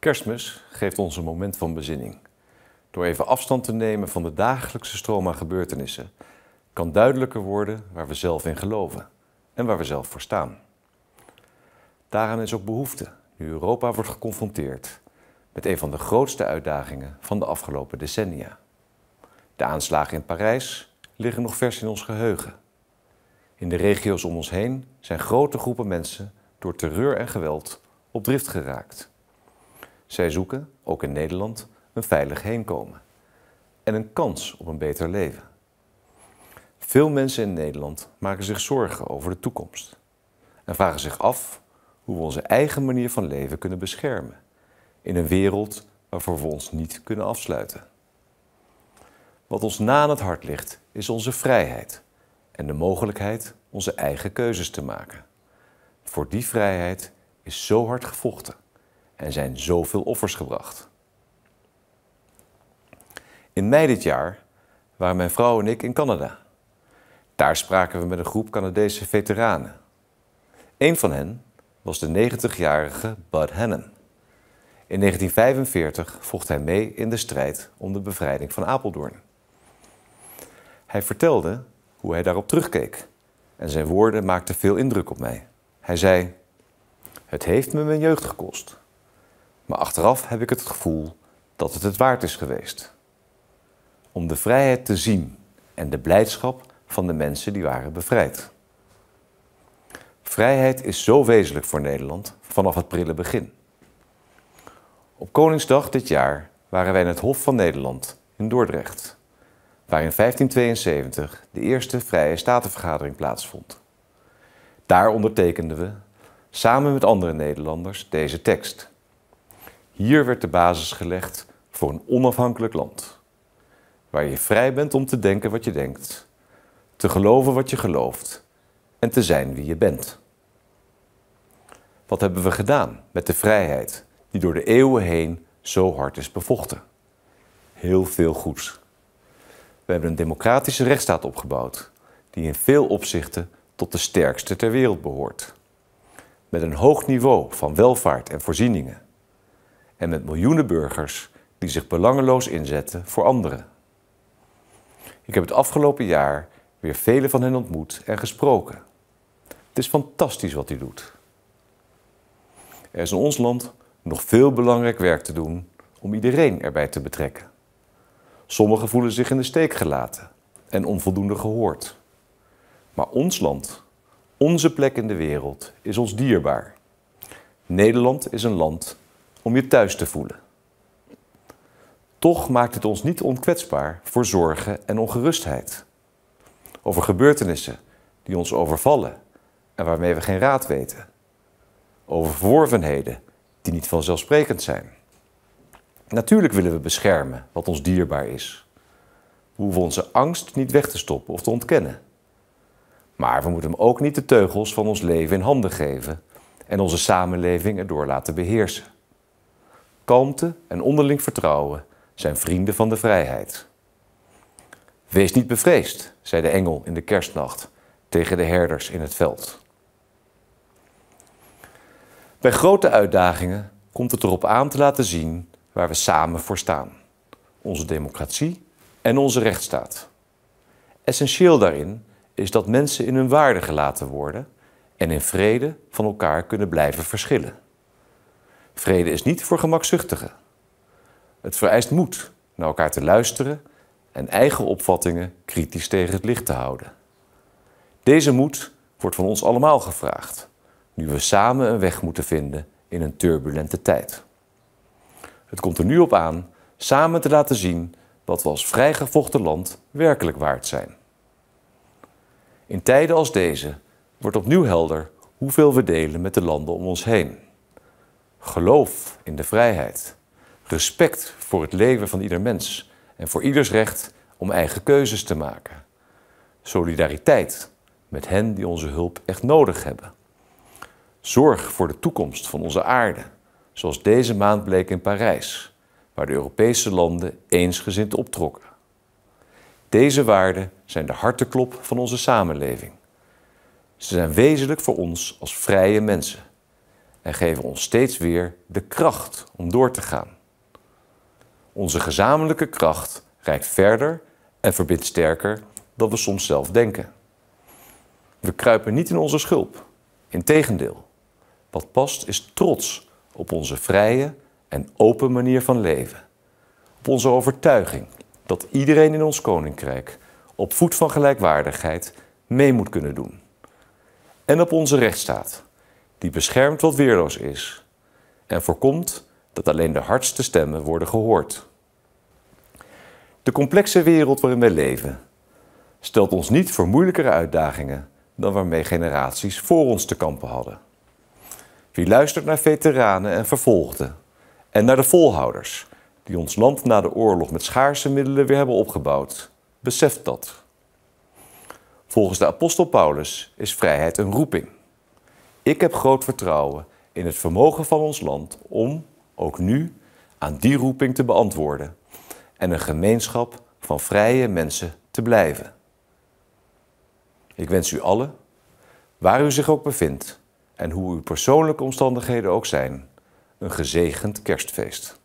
Kerstmis geeft ons een moment van bezinning. Door even afstand te nemen van de dagelijkse stroom aan gebeurtenissen, kan duidelijker worden waar we zelf in geloven en waar we zelf voor staan. Daaraan is ook behoefte nu Europa wordt geconfronteerd met een van de grootste uitdagingen van de afgelopen decennia. De aanslagen in Parijs liggen nog vers in ons geheugen. In de regio's om ons heen zijn grote groepen mensen door terreur en geweld op drift geraakt. Zij zoeken, ook in Nederland, een veilig heenkomen en een kans op een beter leven. Veel mensen in Nederland maken zich zorgen over de toekomst en vragen zich af hoe we onze eigen manier van leven kunnen beschermen in een wereld waarvoor we ons niet kunnen afsluiten. Wat ons na aan het hart ligt is onze vrijheid en de mogelijkheid onze eigen keuzes te maken. Voor die vrijheid is zo hard gevochten en zijn zoveel offers gebracht. In mei dit jaar waren mijn vrouw en ik in Canada. Daar spraken we met een groep Canadese veteranen. Een van hen was de 90-jarige Bud Hennen. In 1945 vocht hij mee in de strijd om de bevrijding van Apeldoorn. Hij vertelde hoe hij daarop terugkeek en zijn woorden maakten veel indruk op mij. Hij zei: Het heeft me mijn jeugd gekost maar achteraf heb ik het gevoel dat het het waard is geweest. Om de vrijheid te zien en de blijdschap van de mensen die waren bevrijd. Vrijheid is zo wezenlijk voor Nederland vanaf het prille begin. Op Koningsdag dit jaar waren wij in het Hof van Nederland in Dordrecht, waar in 1572 de eerste vrije statenvergadering plaatsvond. Daar ondertekenden we, samen met andere Nederlanders, deze tekst hier werd de basis gelegd voor een onafhankelijk land. Waar je vrij bent om te denken wat je denkt, te geloven wat je gelooft en te zijn wie je bent. Wat hebben we gedaan met de vrijheid die door de eeuwen heen zo hard is bevochten? Heel veel goeds. We hebben een democratische rechtsstaat opgebouwd die in veel opzichten tot de sterkste ter wereld behoort. Met een hoog niveau van welvaart en voorzieningen en met miljoenen burgers die zich belangeloos inzetten voor anderen. Ik heb het afgelopen jaar weer vele van hen ontmoet en gesproken. Het is fantastisch wat hij doet. Er is in ons land nog veel belangrijk werk te doen om iedereen erbij te betrekken. Sommigen voelen zich in de steek gelaten en onvoldoende gehoord. Maar ons land, onze plek in de wereld, is ons dierbaar. Nederland is een land om je thuis te voelen. Toch maakt het ons niet onkwetsbaar voor zorgen en ongerustheid. Over gebeurtenissen die ons overvallen en waarmee we geen raad weten. Over verworvenheden die niet vanzelfsprekend zijn. Natuurlijk willen we beschermen wat ons dierbaar is. We hoeven onze angst niet weg te stoppen of te ontkennen. Maar we moeten hem ook niet de teugels van ons leven in handen geven en onze samenleving erdoor laten beheersen kalmte en onderling vertrouwen zijn vrienden van de vrijheid. Wees niet bevreesd, zei de engel in de kerstnacht tegen de herders in het veld. Bij grote uitdagingen komt het erop aan te laten zien waar we samen voor staan: onze democratie en onze rechtsstaat. Essentieel daarin is dat mensen in hun waarde gelaten worden en in vrede van elkaar kunnen blijven verschillen. Vrede is niet voor gemakzuchtigen. Het vereist moed naar elkaar te luisteren en eigen opvattingen kritisch tegen het licht te houden. Deze moed wordt van ons allemaal gevraagd, nu we samen een weg moeten vinden in een turbulente tijd. Het komt er nu op aan samen te laten zien wat we als vrijgevochten land werkelijk waard zijn. In tijden als deze wordt opnieuw helder hoeveel we delen met de landen om ons heen geloof in de vrijheid, respect voor het leven van ieder mens en voor ieders recht om eigen keuzes te maken, solidariteit met hen die onze hulp echt nodig hebben, zorg voor de toekomst van onze aarde, zoals deze maand bleek in Parijs, waar de Europese landen eensgezind optrokken. Deze waarden zijn de harteklop van onze samenleving. Ze zijn wezenlijk voor ons als vrije mensen en geven ons steeds weer de kracht om door te gaan. Onze gezamenlijke kracht reikt verder en verbindt sterker dan we soms zelf denken. We kruipen niet in onze schulp. Integendeel, wat past is trots op onze vrije en open manier van leven. Op onze overtuiging dat iedereen in ons koninkrijk op voet van gelijkwaardigheid mee moet kunnen doen. En op onze rechtsstaat die beschermt wat weerloos is en voorkomt dat alleen de hardste stemmen worden gehoord. De complexe wereld waarin wij leven stelt ons niet voor moeilijkere uitdagingen dan waarmee generaties voor ons te kampen hadden. Wie luistert naar veteranen en vervolgden en naar de volhouders die ons land na de oorlog met schaarse middelen weer hebben opgebouwd, beseft dat. Volgens de apostel Paulus is vrijheid een roeping. Ik heb groot vertrouwen in het vermogen van ons land om, ook nu, aan die roeping te beantwoorden en een gemeenschap van vrije mensen te blijven. Ik wens u allen, waar u zich ook bevindt en hoe uw persoonlijke omstandigheden ook zijn, een gezegend kerstfeest.